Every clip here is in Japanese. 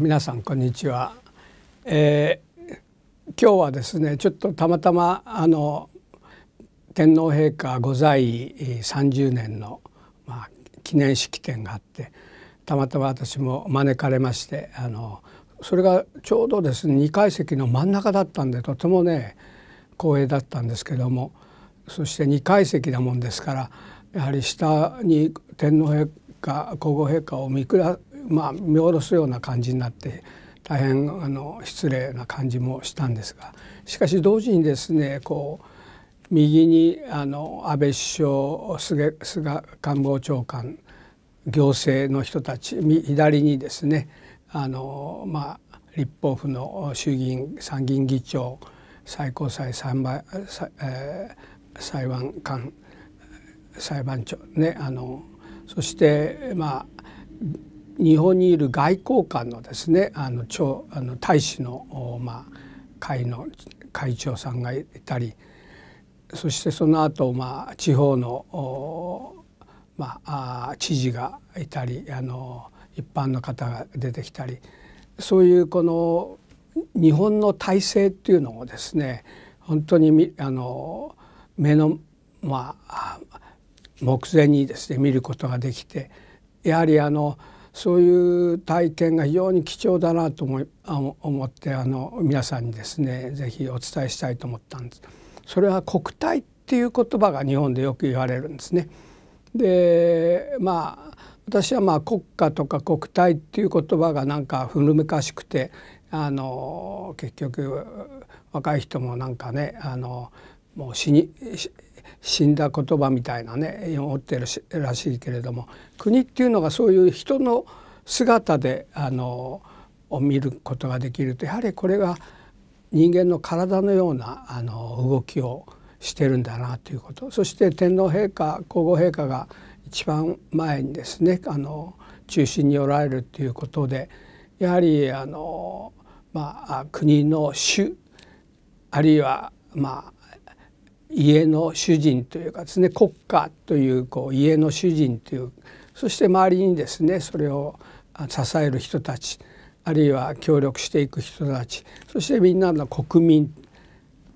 皆さんこんにちは、えー、今日はですねちょっとたまたまあの天皇陛下御在位30年の、まあ、記念式典があってたまたま私も招かれましてあのそれがちょうどですね2階席の真ん中だったんでとてもね光栄だったんですけどもそして2階席なもんですからやはり下に天皇陛下皇后陛下を見下まあ見下ろすような感じになって大変あの失礼な感じもしたんですがしかし同時にですねこう右にあの安倍首相菅菅官房長官行政の人たち左にですねあの、まあ、立法府の衆議院参議院議長最高裁裁判,、えー、裁判官裁判長ねあのそしてまあ日本にいる外交官のですねあの長あの大使の、まあ、会の会長さんがいたりそしてその後、まあ地方の、まあ、知事がいたりあの一般の方が出てきたりそういうこの日本の体制っていうのをですね本当にあの目の、まあ、目前にですね見ることができてやはりあのそういう体験が非常に貴重だなと思い思ってあの皆さんにですね是非お伝えしたいと思ったんです。それは国体っていう言葉が日本でよく言われるんですね。でまあ私はまあ国家とか国体っていう言葉がなんか古めかしくてあの結局若い人もなんかねあのもう死に死んだ言葉みたいなね思ってるらしいけれども国っていうのがそういう人の姿であのを見ることができるとやはりこれが人間の体のようなあの動きをしてるんだなということそして天皇陛下皇后陛下が一番前にですねあの中心におられるということでやはりあの、まあ、国の主あるいは、まあ家の主人というかですね国家というこう家の主人というそして周りにですねそれを支える人たちあるいは協力していく人たちそしてみんなの国民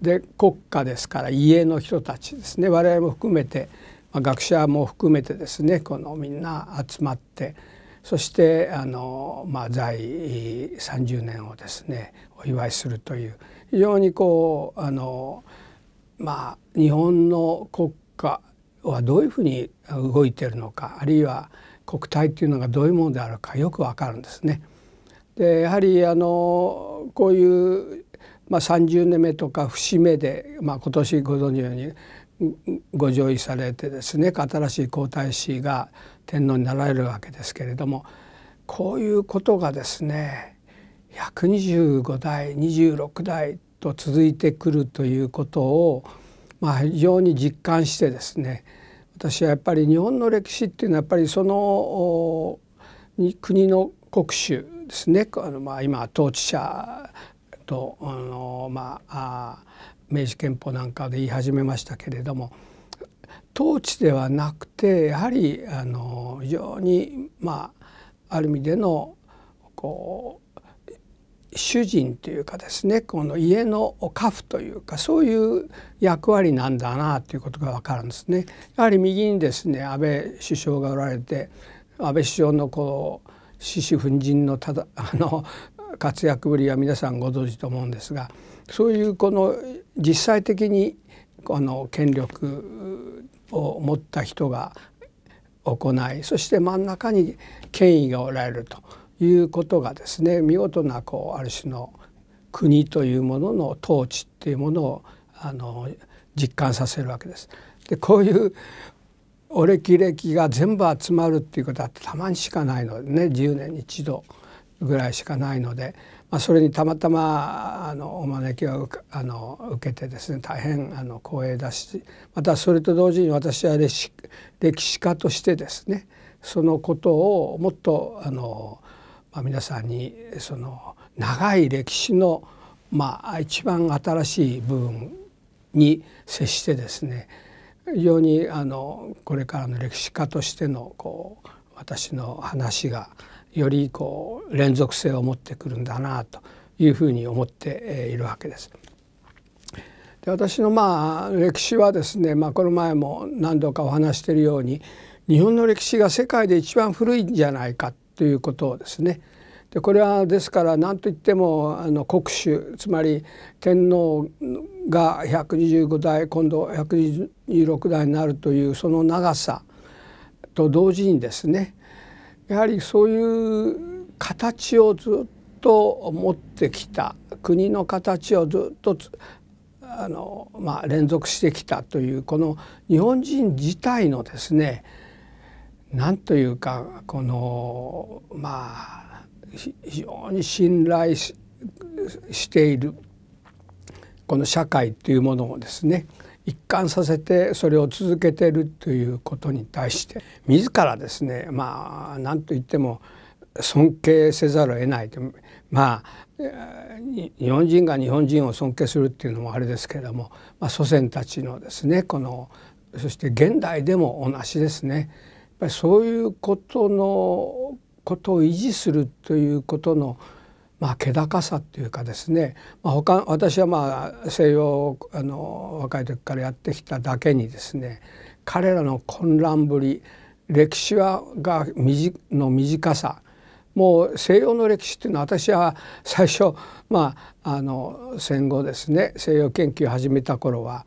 で国家ですから家の人たちですね我々も含めて、まあ、学者も含めてですねこのみんな集まってそしてあの、まあ、在30年をですねお祝いするという非常にこうあのまあ日本の国家はどういうふうに動いているのかあるいは国体というのがどういうものであるかよくわかるんですね。でやはりあのこういう、まあ、30年目とか節目で、まあ、今年ご存知のようにご上位されてですね新しい皇太子が天皇になられるわけですけれどもこういうことがですね125代26代と続いてくるということを、まあ、非常に実感してですね私はやっぱり日本の歴史っていうのはやっぱりその国の国主ですねあの、まあ、今統治者とあの、まあ、明治憲法なんかで言い始めましたけれども統治ではなくてやはりあの非常に、まあ、ある意味でのこう主人というかですねこの家の家父というかそういう役割なんだなということが分かるんですね。やはり右にですね安倍首相がおられて安倍首相のこう獅子奮陣のただ あの活躍ぶりは皆さんご存知と思うんですがそういうこの実際的にこの権力を持った人が行いそして真ん中に権威がおられるということがですね見事なこうある種の国というものの統治っていうものをあの実感させるわけです。でこういうお歴歴が全部集まるっていうことはたまにしかないのでね10年に一度ぐらいしかないので、まあ、それにたまたまあのお招きをあの受けてですね大変あの光栄だしまたそれと同時に私は歴史家としてですねそのことをもっとあの皆さんにその長い歴史のまあ一番新しい部分に接してですね非常にあのこれからの歴史家としてのこう私の話がよりこう連続性を持ってくるんだなというふうに思っているわけです。で私のまあ歴史はですね、まあ、この前も何度かお話しているように日本の歴史が世界で一番古いんじゃないかということですねでこれはですから何といってもあの国主つまり天皇が125代今度126代になるというその長さと同時にですねやはりそういう形をずっと持ってきた国の形をずっとあの、まあ、連続してきたというこの日本人自体のですね何というかこのまあ非常に信頼しているこの社会というものをですね一貫させてそれを続けているということに対して自らですねまあ何と言っても尊敬せざるを得ないとまあ日本人が日本人を尊敬するっていうのもあれですけれども、まあ、祖先たちのですねこのそして現代でも同じですねぱりそういうことのことを維持するということのまあ、気高さっていうかですね、まあ他私はまあ西洋あの若い時からやってきただけにですね彼らの混乱ぶり歴史はがの短さもう西洋の歴史っていうのは私は最初、まあ、あの戦後ですね西洋研究を始めた頃は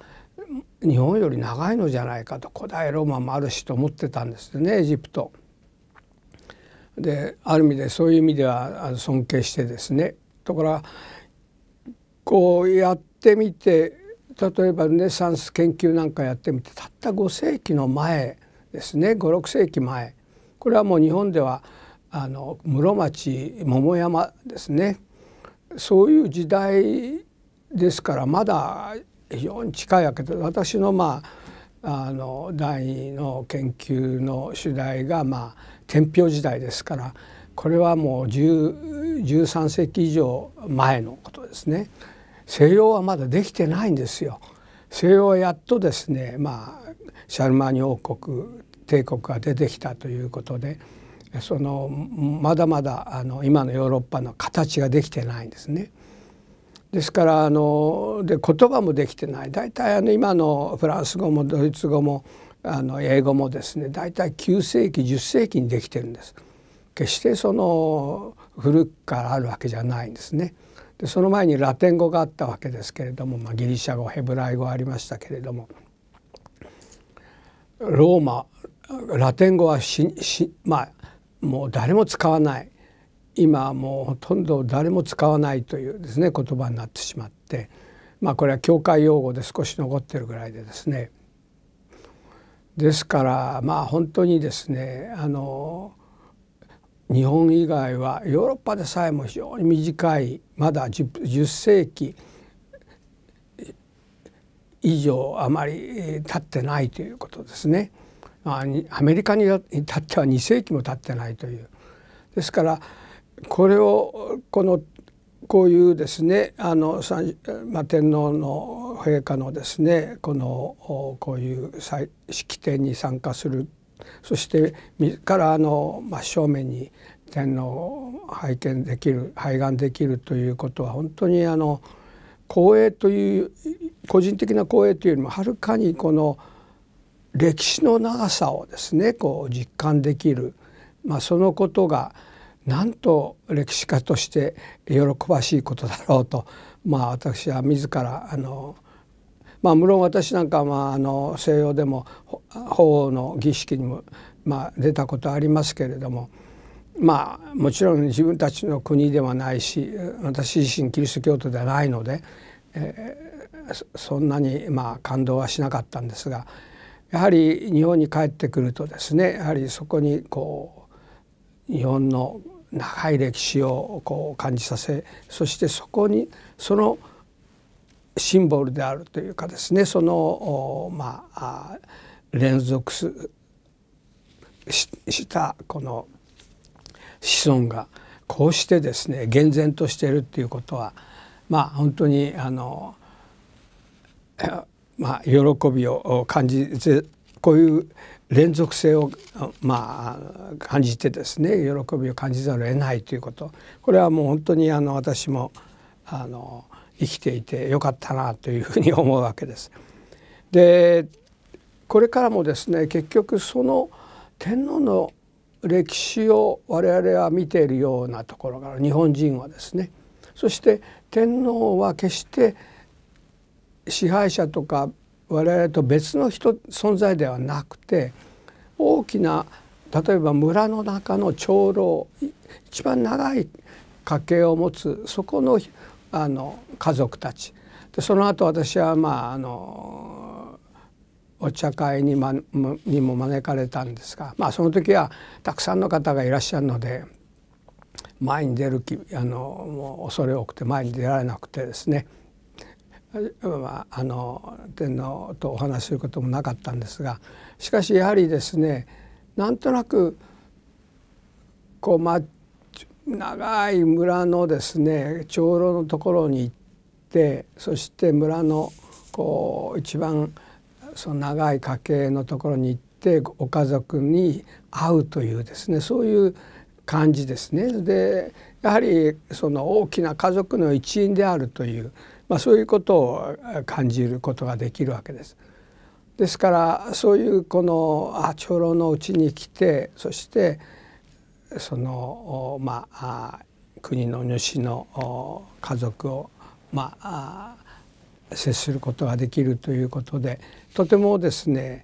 日本より長いのじゃないかと古代ローマもあるしと思ってたんですねエジプト。である意味でそういう意味では尊敬してですねところがこうやってみて例えばルネサンス研究なんかやってみてたった5世紀の前ですね56世紀前これはもう日本ではあの室町桃山ですねそういう時代ですからまだ非常に近いわけで私のまああの第二の研究の主題がまあ天平時代ですからこれはもう13世紀以上前のことですね。西洋はまだできてないんですよ。西洋はやっとですね、まあ、シャルマニ王国帝国が出てきたということでそのまだまだあの今のヨーロッパの形ができてないんですね。ですからあので言葉もできてない大体あの今のフランス語もドイツ語もあの英語もですね大体9世紀10世紀にできてるんです。決してその古くからあるわけじゃないんですね。でその前にラテン語があったわけですけれども、まあ、ギリシャ語ヘブライ語ありましたけれどもローマラテン語はししまあもう誰も使わない今はもうほとんど誰も使わないというですね言葉になってしまってまあこれは教会用語で少し残ってるぐらいでですねですからまあ本当にですねあの日本以外はヨーロッパでさえも非常に短いまだ 10, 10世紀以上あまり経ってないということですね。アメリカに至っては2世紀も経ってないという。ですからこれをこのこういうですねあの、まあ、天皇の陛下のですねこのこういう式典に参加するそして自らあの真正面に天皇を拝見できる拝願できるということは本当にあの光栄という個人的な光栄というよりもはるかにこの歴史の長さをですねこう実感できる、まあ、そのことがなんと歴史家として喜ばしいことだろうと、まあ、私は自らあの、まあ、無論私なんかは、あ、の西洋でも法王の儀式にも、まあ、出たことありますけれども。まあ、もちろん自分たちの国ではないし私自身キリスト教徒ではないので、えー、そんなにまあ感動はしなかったんですがやはり日本に帰ってくるとですねやはりそこにこう日本の長い歴史をこう感じさせそしてそこにそのシンボルであるというかですねそのまあ連続したこの子孫がこうしてですね厳然としているっていうことはまあ本当にあのまあ喜びを感じこういう連続性を、まあ、感じてですね喜びを感じざるを得ないということこれはもう本当にあの私もあの生きていてよかったなというふうに思うわけです。でこれからもですね結局その天皇の歴史を我々は見ているようなところから日本人はですねそして天皇は決して支配者とか我々と別の人存在ではなくて大きな例えば村の中の長老一番長い家系を持つそこのあの家族たちでその後私はまああのお茶会に,、ま、にも招かれたんですが、まあ、その時はたくさんの方がいらっしゃるので前に出る気あのもう恐れ多くて前に出られなくてですねはあの天皇とお話しすることもなかったんですがしかしやはりですねなんとなくこう、まあ、長い村のですね長老のところに行ってそして村のこう一番その長い家系のところに行ってご家族に会うというですねそういう感じですね。でやはりその大きな家族の一員であるというまあ、そういうことを感じることができるわけです。ですからそういうこの長老のうちに来てそしてそのまあ国の主の家族をまあ接することができるということでとてもですね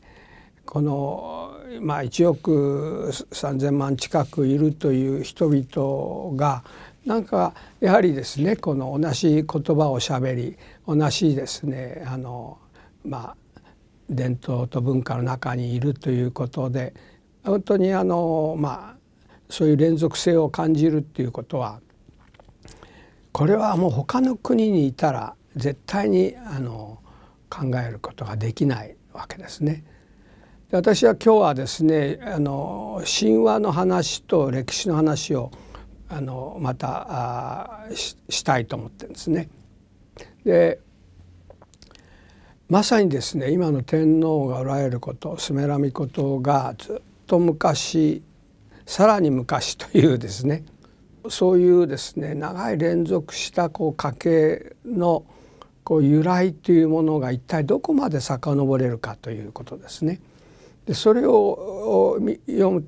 この、まあ、1億3,000万近くいるという人々がなんかやはりですねこの同じ言葉をしゃべり同じですねあのまあ伝統と文化の中にいるということで本当にあのまあそういう連続性を感じるっていうことはこれはもう他の国にいたら絶対にあの考えることができないわけですね。で私は今日はですねあの神話の話と歴史の話をあのまたあししたいと思ってるんですね。でまさにですね今の天皇がおられることスメラミことがずっと昔さらに昔というですねそういうですね長い連続したこう家系のこう由来というものが一体どこまで遡れるかということですね。でそれを読む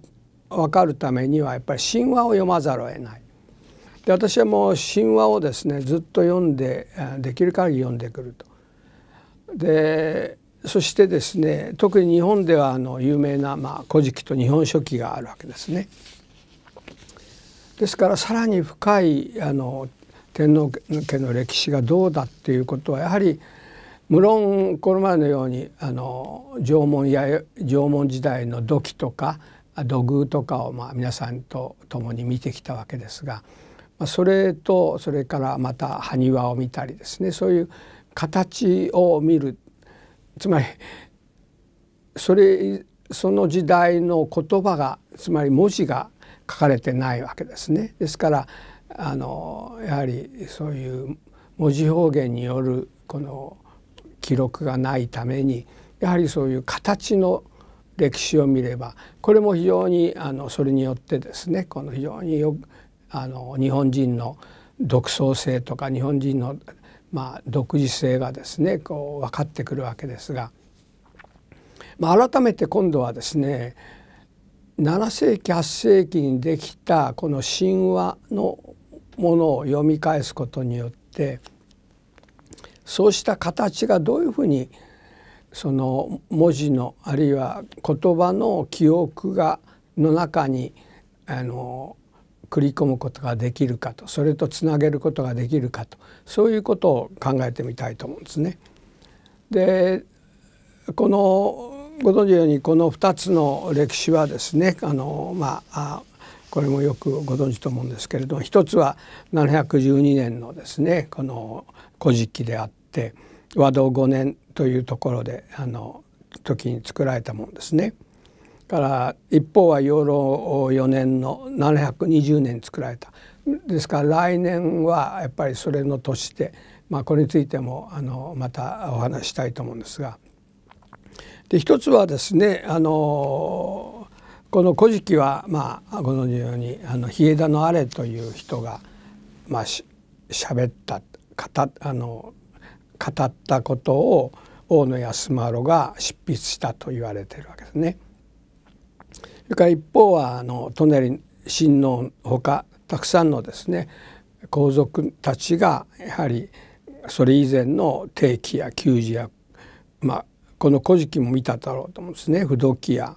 分かるためにはやっぱり神話を読まざるを得ない。で私はもう神話をですねずっと読んでできる限り読んでくると。でそしてですね特に日本ではあの有名な「まあ、古事記」と「日本書紀」があるわけですね。ですからさらに深いあの天皇家の歴史がどうだっていうことはやはり無論この前のようにあの縄文や縄文時代の土器とか土偶とかをまあ皆さんと共に見てきたわけですがまあ、それとそれからまた埴輪を見たりですねそういう形を見るつまりそれその時代の言葉がつまり文字が書かれてないわけですね。ですからあのやはりそういう文字表現によるこの記録がないためにやはりそういう形の歴史を見ればこれも非常にあのそれによってですねこの非常によあの日本人の独創性とか日本人の、まあ、独自性がですねこう分かってくるわけですが、まあ、改めて今度はですね7世紀8世紀にできたこの神話のものを読み返すことによってそうした形がどういうふうにその文字のあるいは言葉の記憶がの中にあの繰り込むことができるかとそれとつなげることができるかとそういうことを考えてみたいと思うんですね。でこのご存知のようにこの2つの歴史はですねあの、まあ、これもよくご存知と思うんですけれども一つは712年のですねこの「古事記」であって和道5年というところであの時に作られたものですね。から一方は養老4年の720年作られたですから来年はやっぱりそれの年で、まあ、これについてもあのまたお話したいと思うんですがで一つはですねあのこの「古事記は」まあ、ご存知のようにあの日枝のあれという人が、まあし、しゃべった語あの語ったことを大野安丸が執筆したと言われているわけですね。それから一方はあの隣親王ほかたくさんのですね皇族たちがやはりそれ以前の定期や給仕や、まあ、この「古事記」も見ただろうと思うんですね不動記や、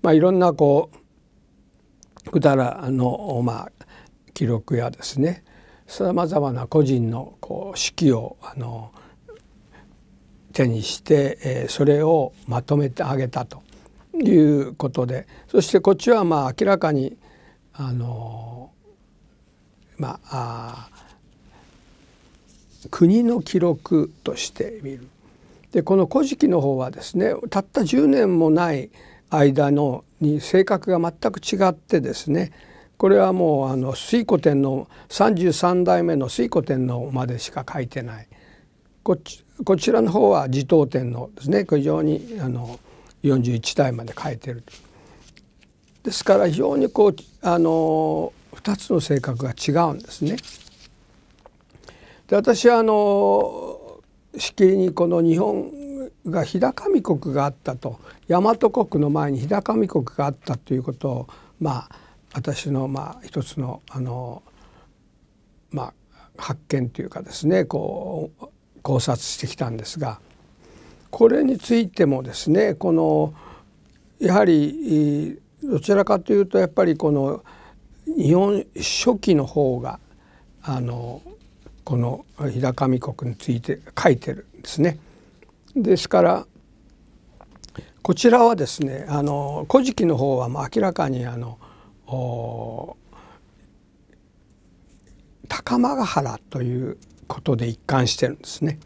まあ、いろんなこうくだらの、まあ、記録やですねさまざまな個人のこう手記をあの手にして、えそれをまとめてあげたということでそしてこっちはまあ明らかにあのまあ国の記録として見る。でこの「古事記」の方はですねたった10年もない間のに性格が全く違ってですねこれはもうあの推古天皇33代目の推古天皇までしか書いてないこちこちらの方は地頭天のですね非常にあの41体まで変えてるですから非常にこうあの2つの性格が違うんですね。で私はあのしきりにこの日本が日高見国があったと大和国の前に日高見国があったということをまあ私のまあ一つのあのまあ発見というかですねこう考察してきたんですがこれについてもですねこのやはりどちらかというとやっぱりこの日本初期の方があのこの日高見国について書いてるんですね。ですからこちらはですね「あの古事記」の方はもう明らかにあの高間ヶ原ということで一貫してるんですね。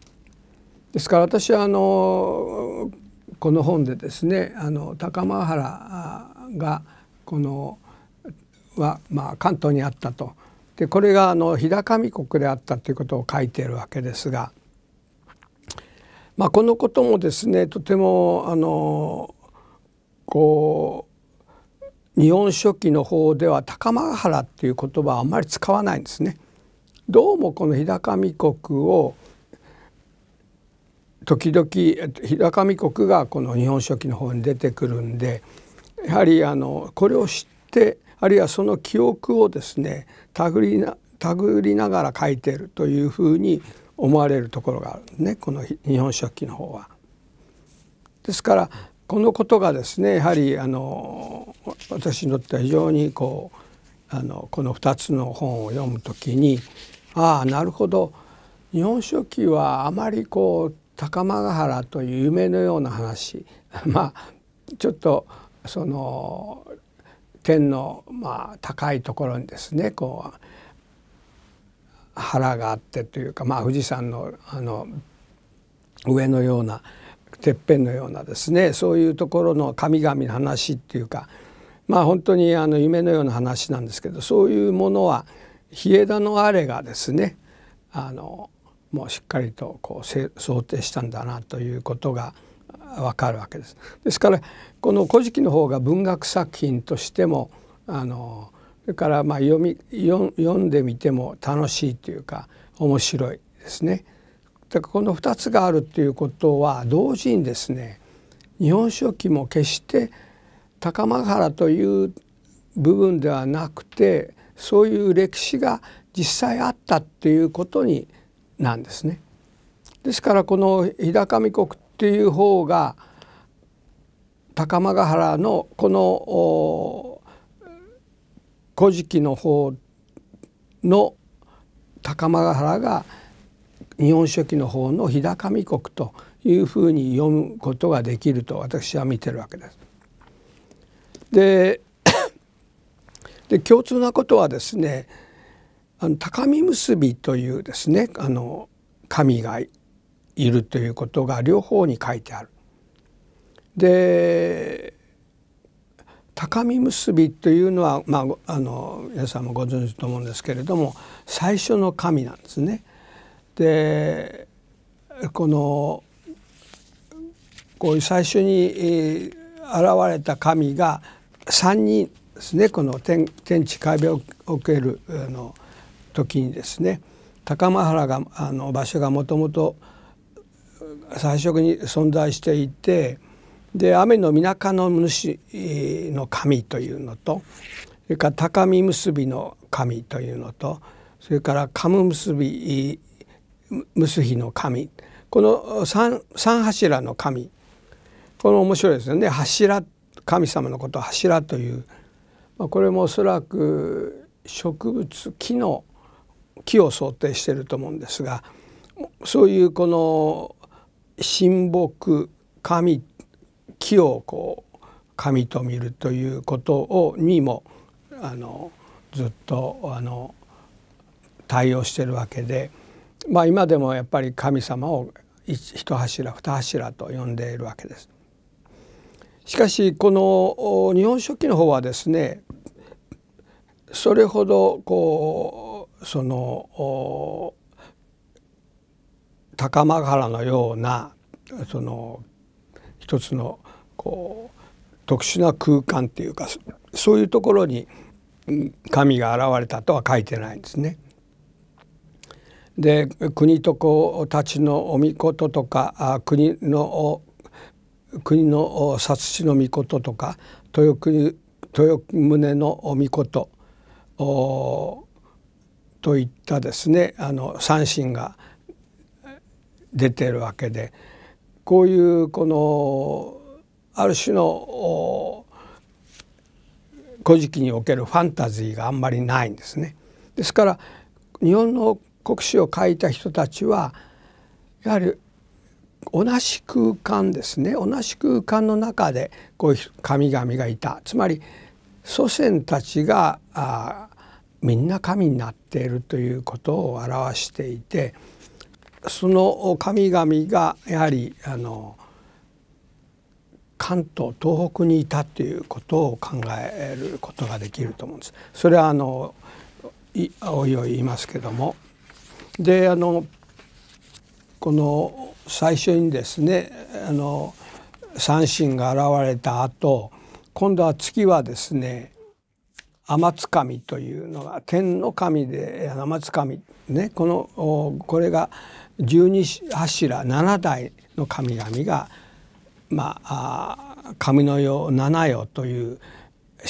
ですから私はあのこの本でですねあの高間原がこのは、まあ、関東にあったとでこれがあの日高見国であったということを書いているわけですが、まあ、このこともですねとてもあのこう「日本書紀」の方では高間原っていう言葉はあまり使わないんですね。どうもこの日高見国を時々日高見国がこの「日本書紀」の方に出てくるんでやはりあのこれを知ってあるいはその記憶をですね手繰りな繰りながら書いてるというふうに思われるところがあるんですねこの「日本書紀」の方は。ですからこのことがですねやはりあの私にとっては非常にこうあのこの2つの本を読むときにああなるほど「日本書紀」はあまりこう高間ヶ原という夢のような話 まあちょっとその天のまあ高いところにですねこう腹があってというかまあ富士山のあの上のようなてっぺんのようなですねそういうところの神々の話っていうかまあ本当にあの夢のような話なんですけどそういうものは日枝のあれがですねあのもうしっかりとこう想定したんだなということがわかるわけです。ですからこの「古事記」の方が文学作品としてもあのそれからまあ読み読んでみても楽しいというか面白いですね。だからこの2つがあるということは同時にですね「日本書紀」も決して高間原という部分ではなくてそういう歴史が実際あったっていうことになんですね。ですからこの日高見国っていう方が高間ヶ原のこの「古事記」の方の高間ヶ原が「日本書紀」の方の日高見国というふうに読むことができると私は見てるわけです。でで共通なことはですねあの高見結びというですねあの神がいるということが両方に書いてある。で高見結びというのは、まあ、あの皆さんもご存知と思うんですけれども最初の神なんですね。でこのこういう最初に現れた神が3人ですねこの天天地改病を受けるあの時にですね高間原があの場所がもともと最初に存在していてで雨の水中の主の神というのとそれから高見結びの神というのとそれから神結び結びの神この三三柱の神この面白いですよね柱神様のことを柱というまあ、これもおそらく植物木の木を想定していると思うんですがそういうこの神木神木をこう神と見るということをにもあのずっとあの対応してるわけで、まあ、今でもやっぱり神様を一柱二柱と呼んでいるわけです。しかしこの「日本書紀」の方はですねそれほどこうその高間原のようなその一つのこう特殊な空間っていうかそういうところに神が現れたとは書いてないんですね。で国と子たちのお御事とか国の国の殺しの御事とか豊国豊宗の御事といったですねあの三振が出てるわけでこういうこのある種の「古事記」におけるファンタジーがあんまりないんですね。ですから日本の国史を書いた人たちはやはり同じ空間ですね同じ空間の中でこういう神々がいたつまり祖先たちがあみんな神になっているということを表していてその神々がやはりあの関東東北にいたということを考えることができると思うんです。それはあのいおいおい言いますけどもであのこの最初にですねあの三神が現れた後今度は月はですね天津神というのが天の神で天津神ねこのこれが十二柱七代の神々がまあ神の世七世という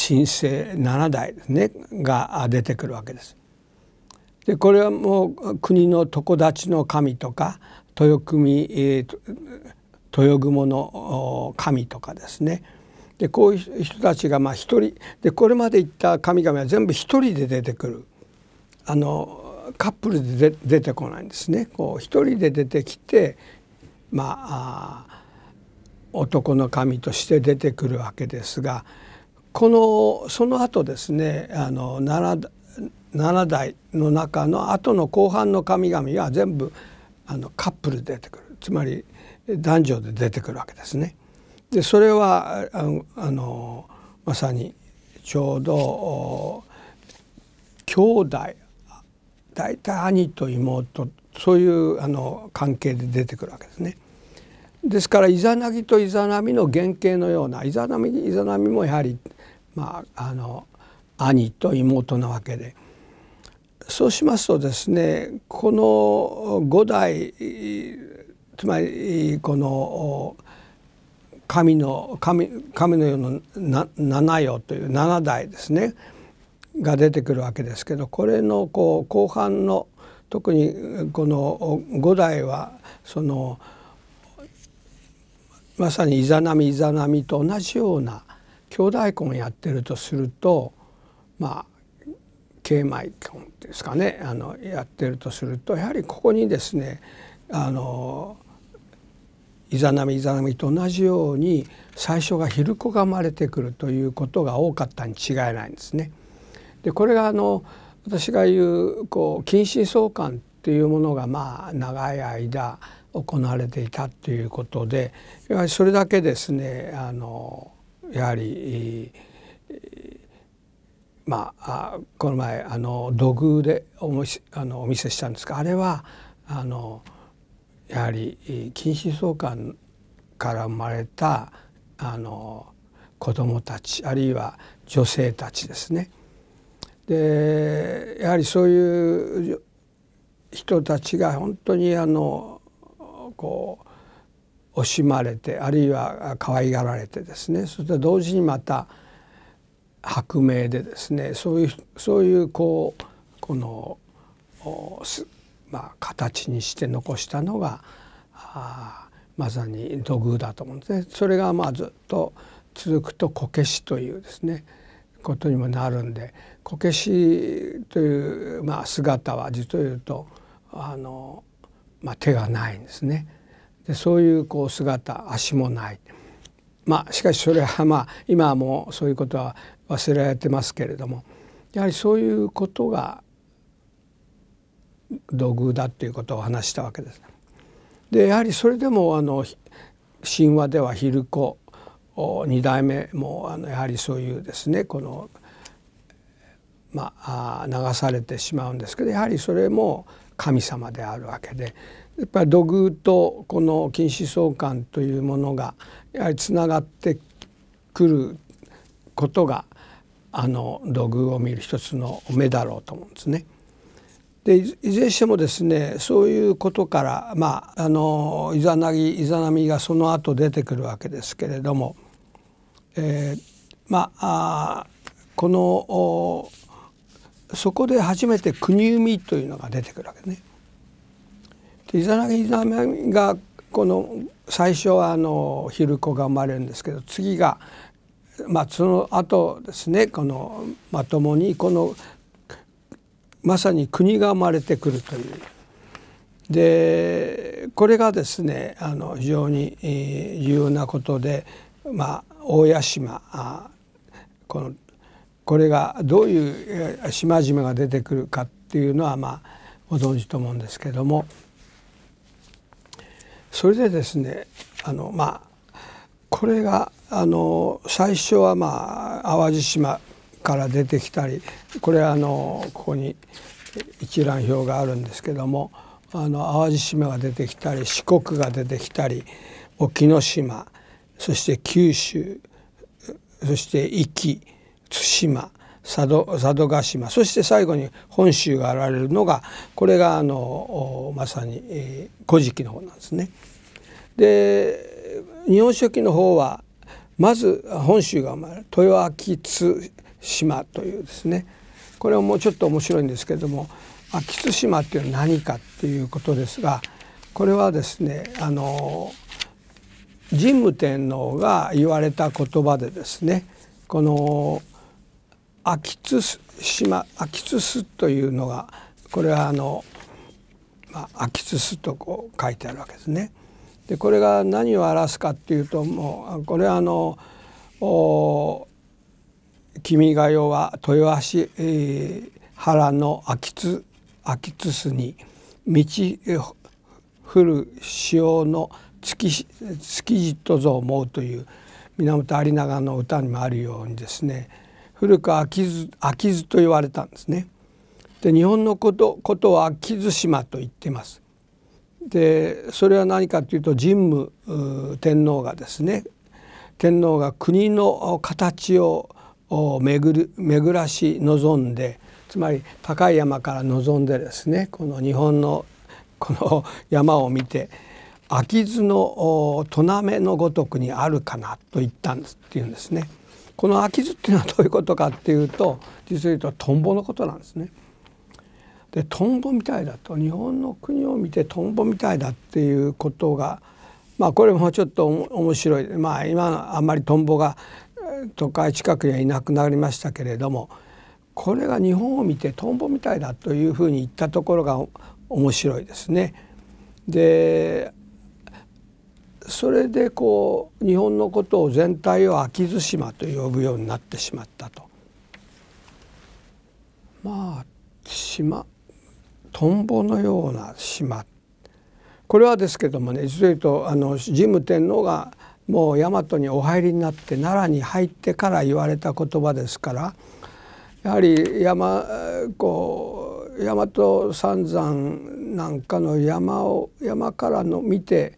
神聖七代ですねが出てくるわけです。でこれはもう国の床立ちの神とか豊組、えー、豊雲の神とかですねでこういう人たちがまあ一人でこれまで言った神々は全部一人で出てくるあのカップルで出てこないんですね。こう一人で出てきてまあ男の神として出てくるわけですがこのその後ですねあの 7, 7代の中の後の後半の神々は全部あのカップルで出てくるつまり男女で出てくるわけですね。でそれはあのまさにちょうど兄弟大体兄と妹そういうあの関係で出てくるわけですね。ですからイザナギとイザナミの原型のようなイザナミイザナミもやはり、まあ、あの兄と妹なわけでそうしますとですねこの五代つまりこの神の神神の世の七世という七代ですねが出てくるわけですけどこれのこう後半の特にこの五代はそのまさにイザナミイザナミと同じような兄弟婚やってるとするとまあ慶米婚ですかねあのやってるとするとやはりここにですねあのイザナミイザナミと同じように最初が昼子がまれてくるということが多かったに違いないんですね。でこれがあの私が言うこう近親相関っていうものがまあ長い間行われていたということでやはりそれだけですねあのやはりまあこの前あの土偶でおあのお見せしたんですがあれはあの。やはり近親相関から生まれたあの子どもたちあるいは女性たちですね。でやはりそういう人たちが本当にあのこう惜しまれてあるいは可愛がられてですねそして同時にまた薄命でですねそういうそういうこうこのまあ、形にして残したのがまさに土偶だと思うんですね。それがまあずっと続くとこけしというですねことにもなるんでこけしという、まあ、姿は実を言うとあの、まあ、手がないんですね。でそういうこう姿足もない。まあ、しかしそれはまあ今はもうそういうことは忘れられてますけれどもやはりそういうことが土偶だっていうことを話したわけです。でやはりそれでもあの神話では昼子2代目もあのやはりそういうですねこの、まあ、流されてしまうんですけどやはりそれも神様であるわけでやっぱり土偶とこの近止相関というものがやはりつながってくることがあの土偶を見る一つの目だろうと思うんですね。でいずれにしてもですねそういうことからまああのイザナギイザナミがその後出てくるわけですけれども、えー、まあこのそこで初めて国生みというのが出てくるわけね。でイザナギイザナミがこの最初はあの昼子が生まれるんですけど次がまあ、その後ですねこのまともにこのまさに国が生まれてくるというでこれがですねあの非常に重要なことで、まあ、大屋島このこれがどういう島々が出てくるかっていうのは、まあ、ご存知と思うんですけどもそれでですねあの、まあ、これがあの最初は、まあ、淡路島から出てきたりこれはあのここに一覧表があるんですけどもあの淡路島が出てきたり四国が出てきたり沖ノ島そして九州そして壱岐対馬佐渡佐渡島そして最後に本州が現れるのがこれがあのまさに、えー、古事記の方なんですね。で「日本書紀」の方はまず本州が生まれ豊明津島というですねこれはもうちょっと面白いんですけれども秋津島っていうのは何かっていうことですがこれはですねあの神武天皇が言われた言葉でですねこの秋津島秋津須というのがこれはあの、まあ、秋津須とこう書いてあるわけですね。でこれが何を表すかっていうともうこれはあの「君が代」は豊橋、えー、原の秋津秋津須に道降る潮の月月じとぞ思うという源有長の歌にもあるようにですね古く秋津秋津と言われたんですね。で日本のことことは秋津島と言ってます。でそれは何かというと神武天皇がですね天皇が国の形をを巡る巡らし望んでつまり高い山から望んでですねこの日本のこの山を見てき津の砺めのごとくにあるかなと言ったんですっていうんですね。このき津っていうのはどういうことかっていうと実を言うとトンボのことなんですね。でトンボみたいだと日本の国を見てトンボみたいだっていうことがまあこれもちょっと面白いまあ今あんまりトンボが都会近くにはいなくなりましたけれどもこれが日本を見てトンボみたいだというふうに言ったところが面白いですね。でそれでこう日本のことを全体を秋津島と呼ぶようになってしまったと。まあ島トンボのような島これはですけどもね実を言うとあの神武天皇がもう大和にお入りになって奈良に入ってから言われた言葉ですからやはり山こう大和三山なんかの山を山からの見て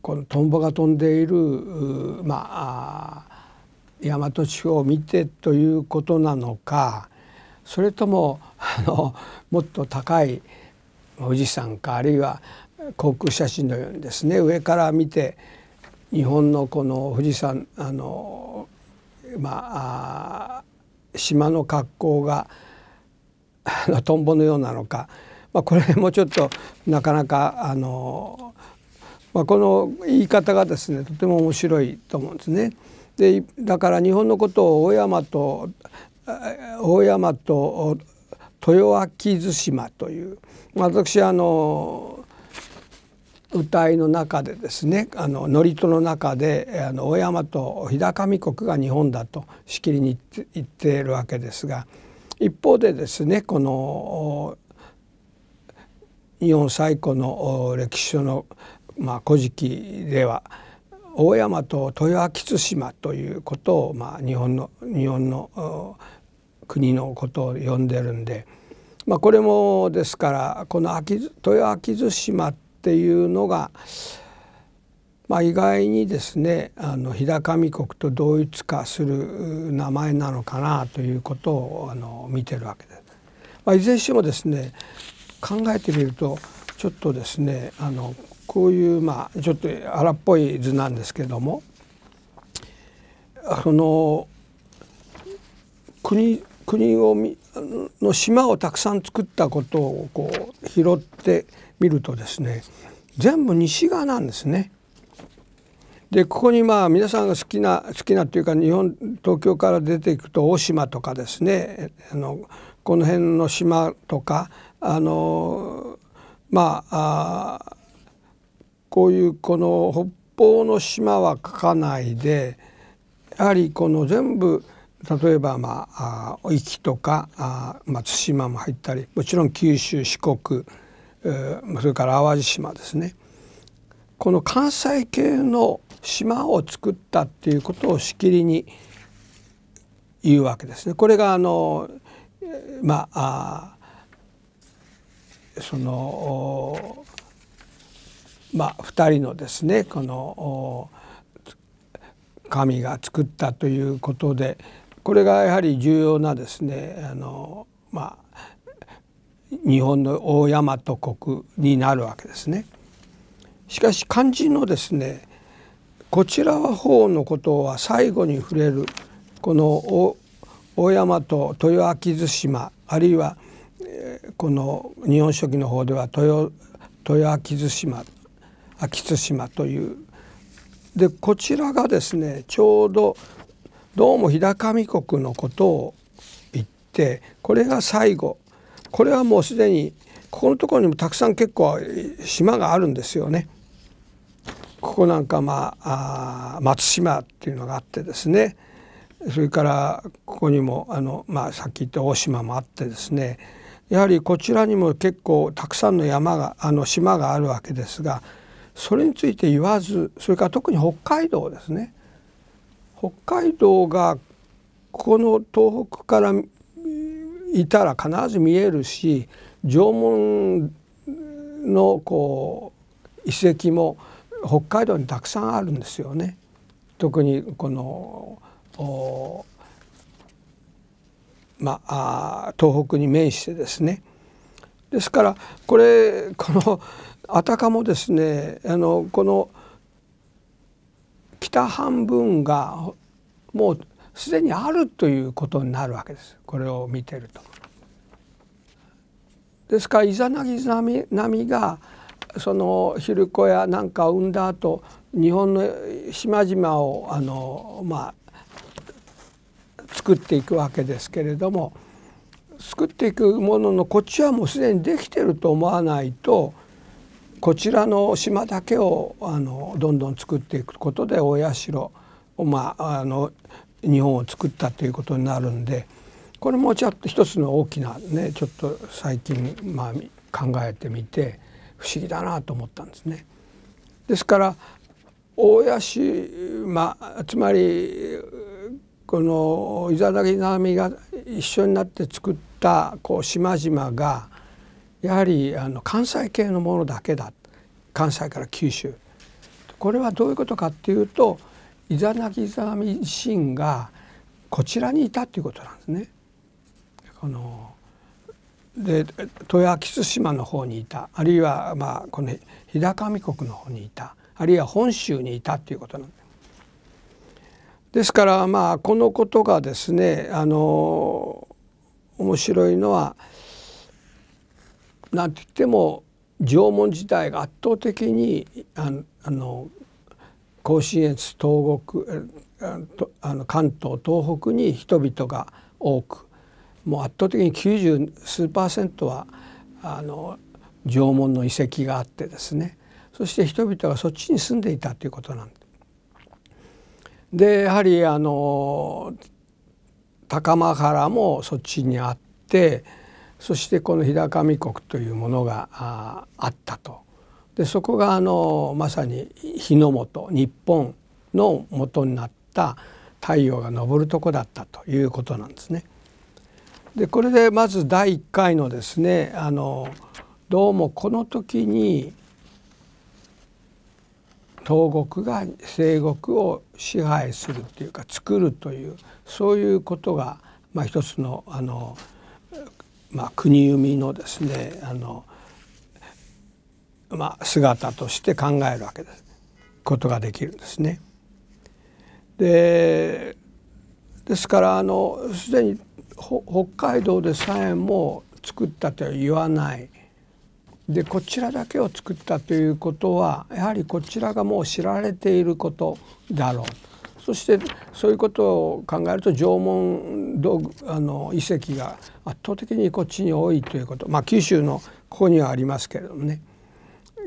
このトンボが飛んでいるまあ大和地方を見てということなのかそれともあのもっと高い富士山かあるいは航空写真のようにですね上から見て日本のこの富士山あのまあ島の格好がトンボのようなのか、まあ、これもちょっとなかなかあの、まあ、この言い方がですねとても面白いと思うんですね。でだから日本のことを大山と大山と豊明津島という私あの歌いの中でですねあの祝詞の中であの大山と日高見国が日本だとしきりに言っているわけですが一方でですねこの日本最古の歴史書の、まあ、古事記では大山と豊明津島ということを、まあ、日本の日本の国のことを呼んでるんで、まあ、これもですからこの秋豊明津島っていうのが、まあ、意外にですねあの日高見国と同一化する名前なのかなということをあの見てるわけです。まあ、いずれにしてもですね考えてみるとちょっとですねあのこういうまあちょっと荒っぽい図なんですけどもあの国国をの島をたくさん作ったことをこう拾って見るとですね全部西側なんですね。でここにまあ皆さんが好きな好きなというか日本東京から出ていくと大島とかですねあのこの辺の島とかあのまあこういうこの北方の島は書かないでやはりこの全部例えばまあ壱岐とかあ、ま対馬も入ったりもちろん九州四国それから淡路島ですねこの関西系の島を作ったっていうことをしきりに言うわけですね。これがあのまあそのまあ2人のですねこの神が作ったということでこれがやはり重要なですねあのまあ日本の大大和国になるわけですね。しかし漢字のですねこちらは方のことは最後に触れるこの大大和豊明津島あるいはこの「日本書紀」の方では豊豊明津島秋津島というでこちらがですねちょうどどうも日高見国のことを言ってこれが最後これはもうすでにここのところにもたくさん結構島があるんですよね。ここなんか、まあ、あ松島っていうのがあってですねそれからここにもあの、まあ、さっき言った大島もあってですねやはりこちらにも結構たくさんの山があの島があるわけですがそれについて言わずそれから特に北海道ですね北海道がこの東北からいたら必ず見えるし縄文のこう遺跡も北海道にたくさんあるんですよね。特にこのまあ、東北に面してですねですからこれこのあたかもですねあのこの北半分がもうすでにあるということになるわけですこれを見てると。ですからイザナギザミ波がその昼子やなんかを生んだ後日本の島々をあの、まあ、作っていくわけですけれども作っていくもののこっちはもうすでにできてると思わないとこちらの島だけをあのどんどん作っていくことで親社をまああの日本を作ったということになるんでこれもちょっと一つの大きなねちょっと最近まあ考えてみて不思議だなと思ったんですね。ですから大谷島、つまりこの伊沢崎直美が一緒になって作ったこう島々がやはりあの関西系のものだけだ関西から九州これはどういうことかっていうとイザナギザミ自身がこちらにいたということなんですね。こので豊明島の方にいたあるいはまあこの日高見国の方にいたあるいは本州にいたということなんです。ですからまあこのことがですねあの面白いのは何て言っても縄文時代が圧倒的にあの甲信越東北あの関東東北に人々が多くもう圧倒的に90数パーセントはあの縄文の遺跡があってですねそして人々がそっちに住んでいたということなんででやはりあの高間原もそっちにあってそしてこの日高見国というものがあったとでそこがあのまさに日の元日本の元になった太陽が昇るとこだったということなんですね。でこれでまず第1回のですねあのどうもこの時に東国が西国を支配するというか作るというそういうことが、まあ、一つのあの、まあ、国生みのですねあのまあ、姿として考えるわけですことができるんですね。でですからあのすでに北海道でさえも作ったとは言わないでこちらだけを作ったということはやはりこちらがもう知られていることだろうそしてそういうことを考えると縄文道あの遺跡が圧倒的にこっちに多いということまあ九州のここにはありますけれどもね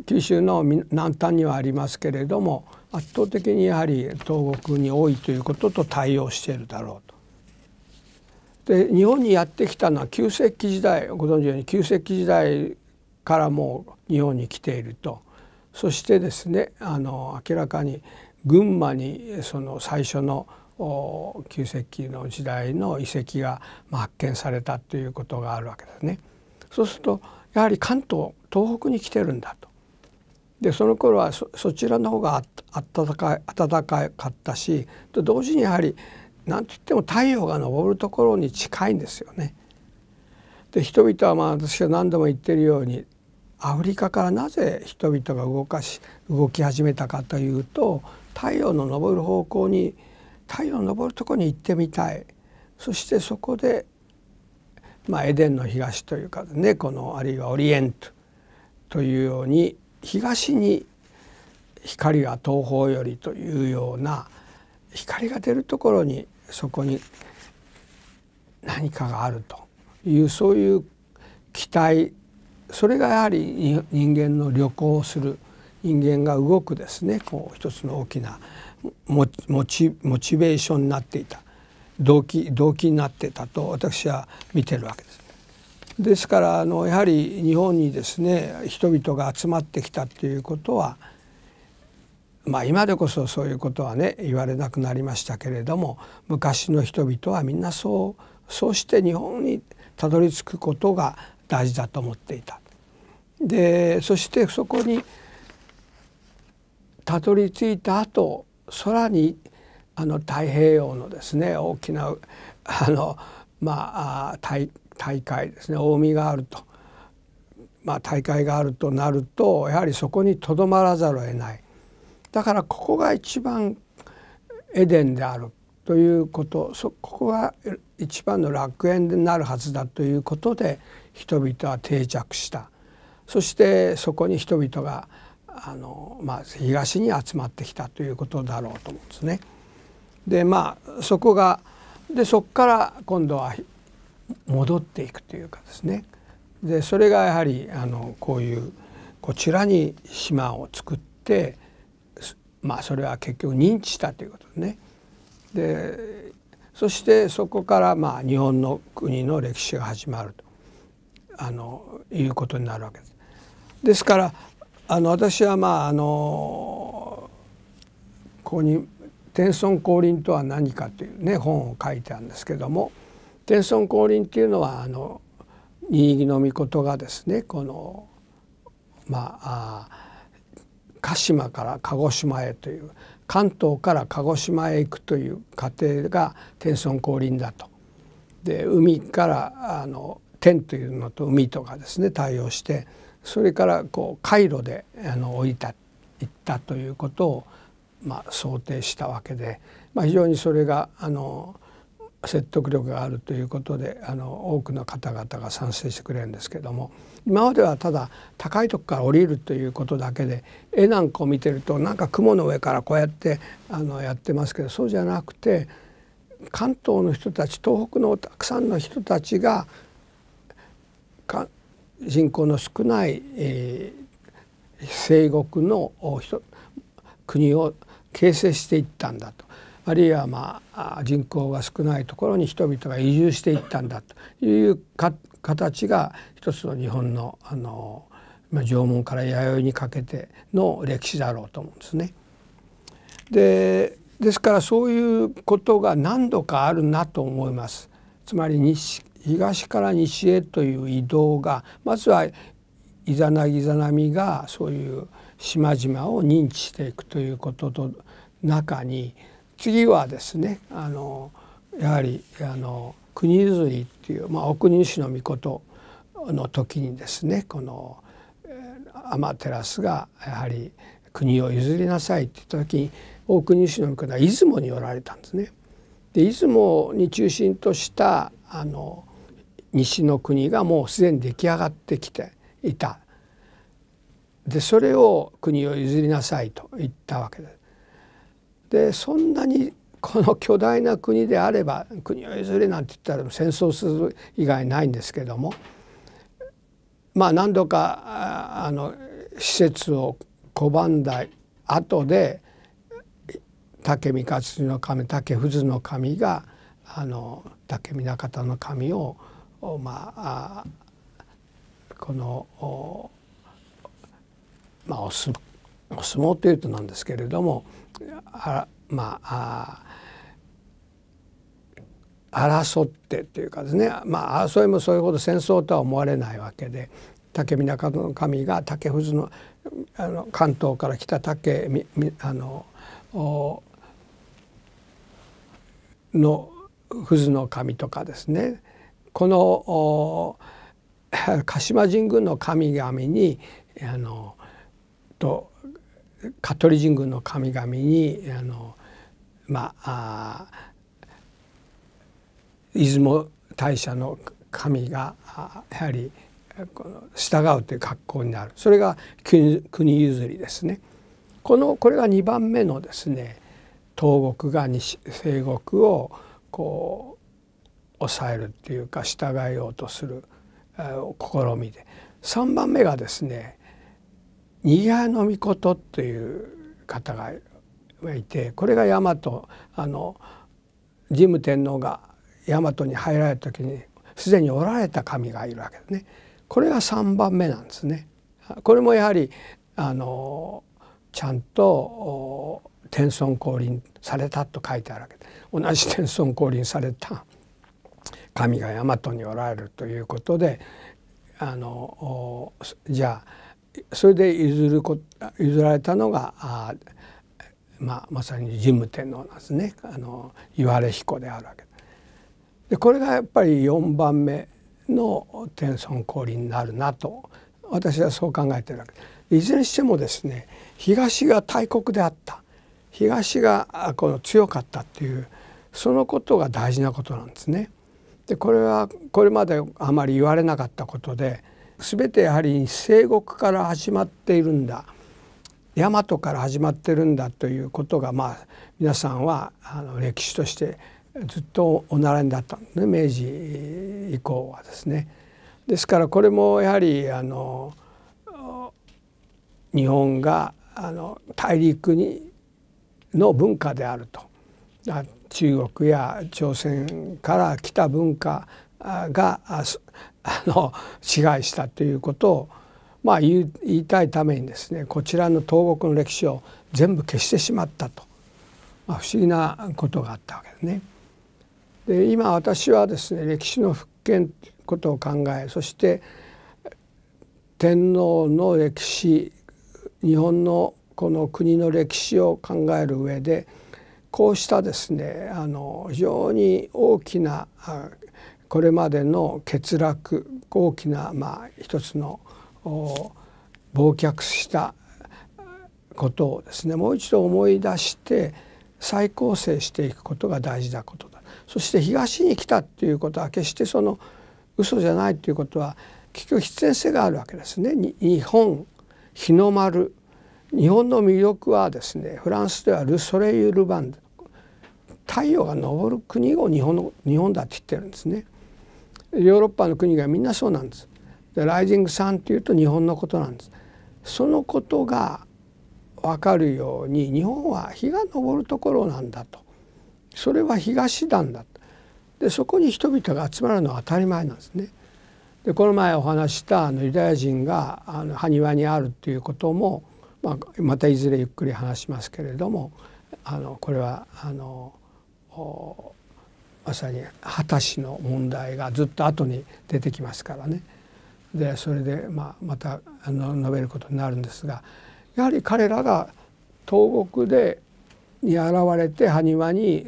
九州の南端にはありますけれども圧倒的にやはり東国に多いということと対応しているだろうと。で日本にやってきたのは旧石器時代ご存知のように旧石器時代からもう日本に来ているとそしてですねあの明らかに群馬にその最初の旧石器の時代の遺跡が発見されたということがあるわけですね。そうするとやはり関東東北に来てるんだとでその頃はそちらの方が暖かい暖かかったしと同時にやはり何と言っても太陽が昇るところに近いんですよね。で人々はまあ私が何度も言っているようにアフリカからなぜ人々が動かし動き始めたかというと太陽の昇る方向に太陽の昇るとこに行ってみたいそしてそこで、まあ、エデンの東というかねこのあるいはオリエントというように東に光が東方よりというような光が出るところにそこに何かがあるというそういう期待それがやはり人間の旅行をする人間が動くですねこう一つの大きなモチモチベーションになっていた動機動機になっていたと私は見てるわけです。ですからあのやはり日本にですね人々が集まってきたっていうことはまあ今でこそそういうことはね言われなくなりましたけれども昔の人々はみんなそうそうして日本にたどり着くことが大事だと思っていた。でそしてそこにたどり着いた後空にあの太平洋のですね大きなあのまあ大大会ですね近江があると、まあ、大会があるとなるとやはりそこにとどまらざるを得ないだからここが一番エデンであるということそここが一番の楽園になるはずだということで人々は定着したそしてそこに人々があの、まあ、東に集まってきたということだろうと思うんですね。でまあそこがでそこから今度は戻っていくというかですねでそれがやはりあのこういうこちらに島を作ってまあそれは結局認知したということね。でそしてそこからまあ日本の国の歴史が始まるとあのいうことになるわけです。ですからあの私はまああのここに「天孫降臨とは何か」というね本を書いてあるんですけども。天孫降臨っていうのはあの新木の御事がですねこのまあ鹿島から鹿児島へという関東から鹿児島へ行くという過程が天孫降臨だと。で海からあの天というのと海とかですね対応してそれからこう回路であの置いた行ったということを、まあ、想定したわけで、まあ、非常にそれがあの説得力があるということであの多くの方々が賛成してくれるんですけども今まではただ高いとこから降りるということだけで絵なんかを見てるとなんか雲の上からこうやってあのやってますけどそうじゃなくて関東の人たち東北のたくさんの人たちが人口の少ない、えー、西国の国を形成していったんだとあるいは、まあ、人口が少ないところに人々が移住していったんだという形が一つの日本のあの、まあ、縄文から弥生にかけての歴史だろうと思うんですね。でですからそういうことが何度かあるなと思います。つまり西東から西へという移動がまずはイザナギザナミがそういう島々を認知していくということと中に次はですねあのやはりあの国譲りっていう、まあ、お国主の御事の時にですねこの天照がやはり国を譲りなさいって言った時に大国主の御事は出雲におられたんですね。で出雲に中心としたあの西の国がもうすでに出来上がってきていたでそれを国を譲りなさいと言ったわけです。でそんなにこの巨大な国であれば国を譲れなんて言ったら戦争する以外ないんですけどもまあ何度かあの施設を拒んだ後で武三勝の神武富の神があの武南方の神をまあこのまあお相お相撲というとなんですけれどもあまあ争ってというかですねまあ争いもそういうほど戦争とは思われないわけで竹美の神が竹士のあの関東から来た竹みあのの士の神とかですねこの鹿島神宮の神々にあのとカトリ神宮の神々にあのまあ出雲大社の神がやはりこの従うという格好になるそれが国譲りですね。このこれが2番目のですね東国が西西国をこう抑えるっていうか従えようとする試みで3番目がですね新谷の御事という方がいてこれが大和あの神武天皇が大和に入られた時にすでにおられた神がいるわけですね。これが3番目なんですね。これもやはりあのちゃんと天孫降臨されたと書いてあるわけで同じ天孫降臨された神が大和におられるということであのじゃあそれで譲るこ譲られたのがあ、まあ、まさに神武天皇なんですねあの岩根彦であるわけでこれがやっぱり4番目の天孫降臨になるなと私はそう考えてるわけいずれにしてもですね東が大国であった東がこの強かったっていうそのことが大事なことなんですね。でこれはこれまであまり言われなかったことで全てやはり西国から始まっているんだ大和から始まってるんだということがまあ皆さんはあの歴史としてずっとお習いになったんですね明治以降はですね。ですからこれもやはりあの日本があの大陸にの文化であると中国や朝鮮から来た文化が あの支配したということを、まあ、言いたいためにですねこちらの東国の歴史を全部消してしまったと、まあ、不思議なことがあったわけですね。で今私はですね歴史の復権といことを考えそして天皇の歴史日本のこの国の歴史を考える上でこうしたですねあの非常に大きなこれまでの欠落大きな、まあ、一つの忘却したことをですねもう一度思い出して再構成していくことが大事なことだそして東に来たっていうことは決してその嘘じゃないということは結局必然性があるわけですね。日本日の丸日本の魅力はですねフランスではル・ソレイユ・ル・バン太陽が昇る国を日本の日本だって言ってるんですね。ヨーロッパの国がみんなそうなんです。でライジングサンというと日本のことなんです。そのことがわかるように日本は日が昇るところなんだとそれは東なんだとでそこに人々が集まるのは当たり前なんですね。でこの前お話したあのユダヤ人があの埴輪にあるということも、まあ、またいずれゆっくり話しますけれどもあのこれはあの。まさに果たしの問題がずっと後に出てきますからねでそれで、まあ、また述べることになるんですがやはり彼らが東国でに現れて埴輪に、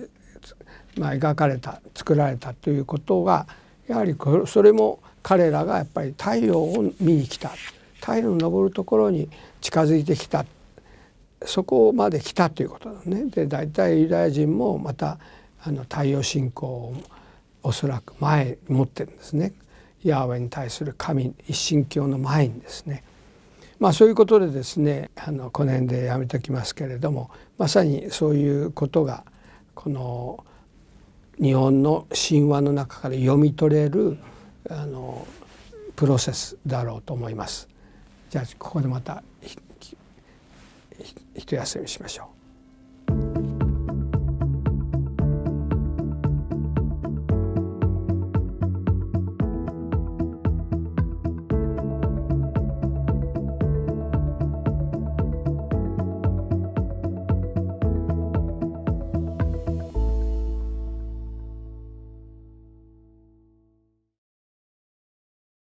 まあ、描かれた作られたということがやはりそれも彼らがやっぱり太陽を見に来た太陽の昇るところに近づいてきたそこまで来たということだね。で大体ユダヤ人もまたあの太陽信仰をおそらく前持ってるんですねヤーウェに対する神一神教の前にですねまあそういうことでですねあのこの辺でやめときますけれどもまさにそういうことがこの日本の神話の中から読み取れるあのプロセスだろうと思います。じゃあここでまた一休みしましょう。